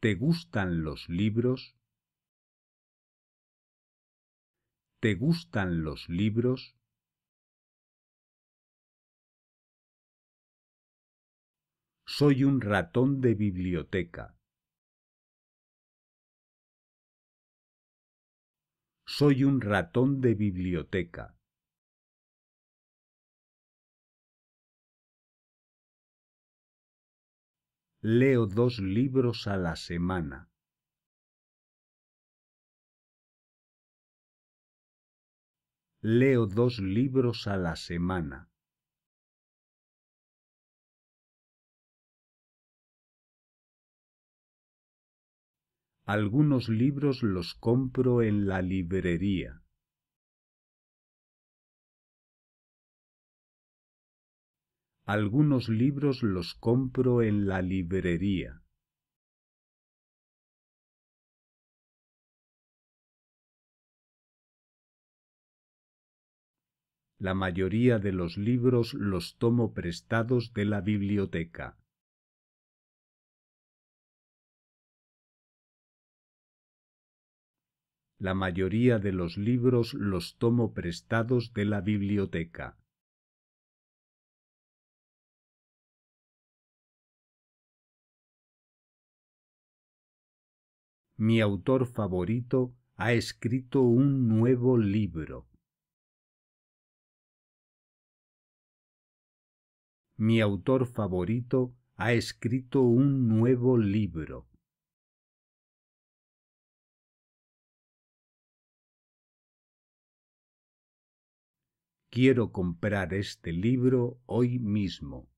¿Te gustan los libros? ¿Te gustan los libros? Soy un ratón de biblioteca. Soy un ratón de biblioteca. leo dos libros a la semana. Leo dos libros a la semana. Algunos libros los compro en la librería. Algunos libros los compro en la librería. La mayoría de los libros los tomo prestados de la biblioteca. La mayoría de los libros los tomo prestados de la biblioteca. mi autor favorito, ha escrito un nuevo libro. Mi autor favorito ha escrito un nuevo libro. Quiero comprar este libro hoy mismo.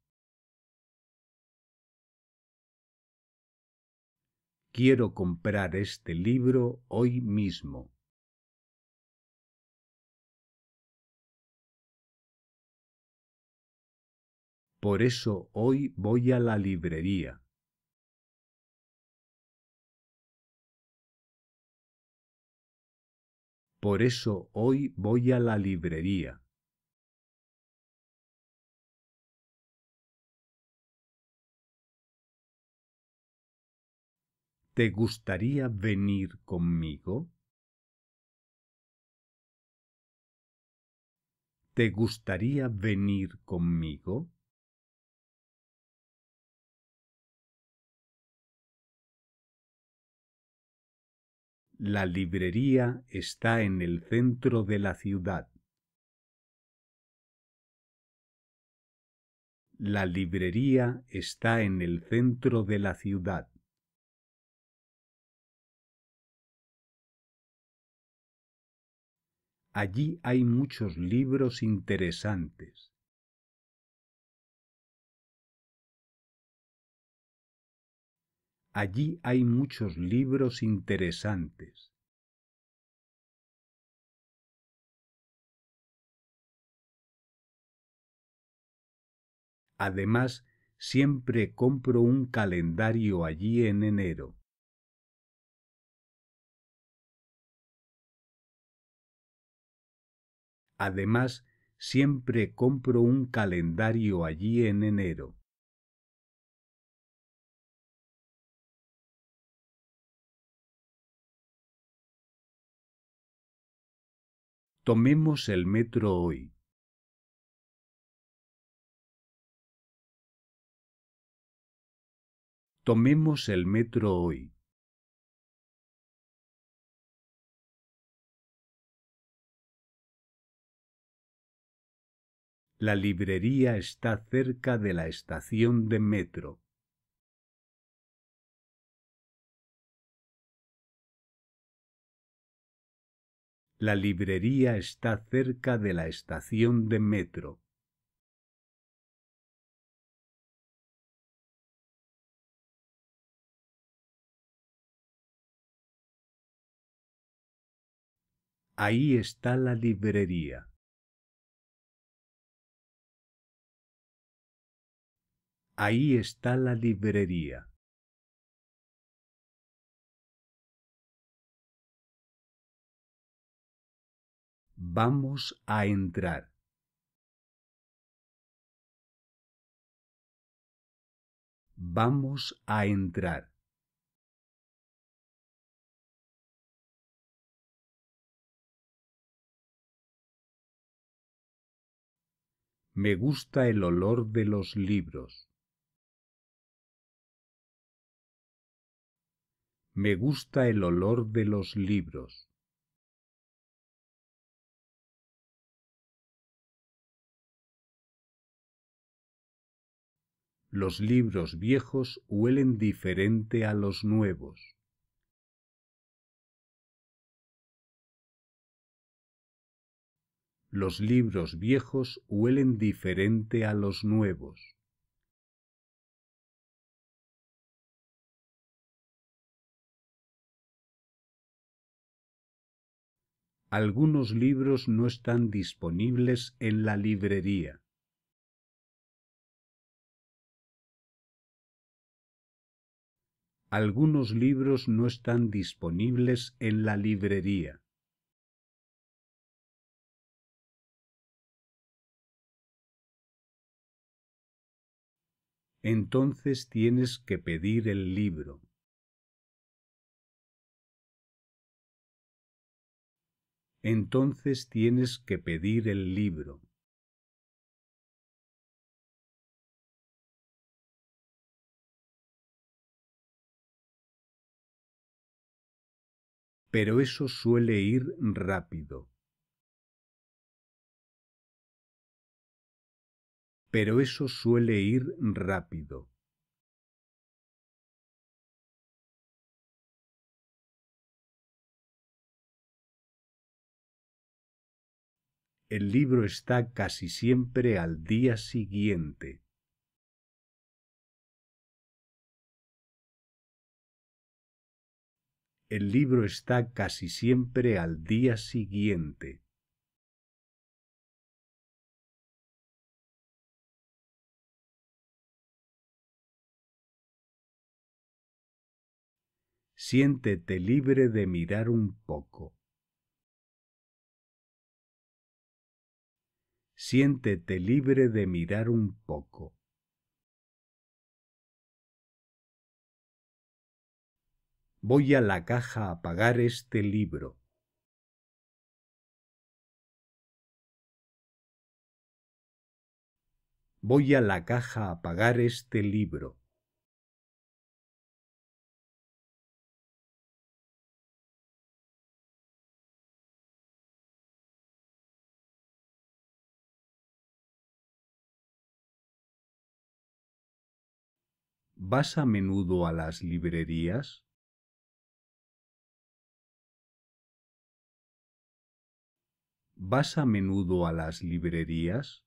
Quiero comprar este libro hoy mismo. Por eso hoy voy a la librería. Por eso hoy voy a la librería. ¿Te gustaría venir conmigo? ¿Te gustaría venir conmigo? La librería está en el centro de la ciudad. La librería está en el centro de la ciudad. Allí hay muchos libros interesantes. Allí hay muchos libros interesantes. Además, siempre compro un calendario allí en enero. Además, siempre compro un calendario allí en enero. Tomemos el metro hoy. Tomemos el metro hoy. La librería está cerca de la estación de metro. La librería está cerca de la estación de metro. Ahí está la librería. Ahí está la librería. Vamos a entrar. Vamos a entrar. Me gusta el olor de los libros. Me gusta el olor de los libros. Los libros viejos huelen diferente a los nuevos. Los libros viejos huelen diferente a los nuevos. algunos libros no están disponibles en la librería. Algunos libros no están disponibles en la librería. Entonces tienes que pedir el libro. entonces tienes que pedir el libro. Pero eso suele ir rápido. Pero eso suele ir rápido. el libro está casi siempre al día siguiente. El libro está casi siempre al día siguiente. Siéntete libre de mirar un poco. siéntete libre de mirar un poco. Voy a la caja a pagar este libro. Voy a la caja a pagar este libro. ¿Vas a menudo a las librerías? ¿Vas a menudo a las librerías?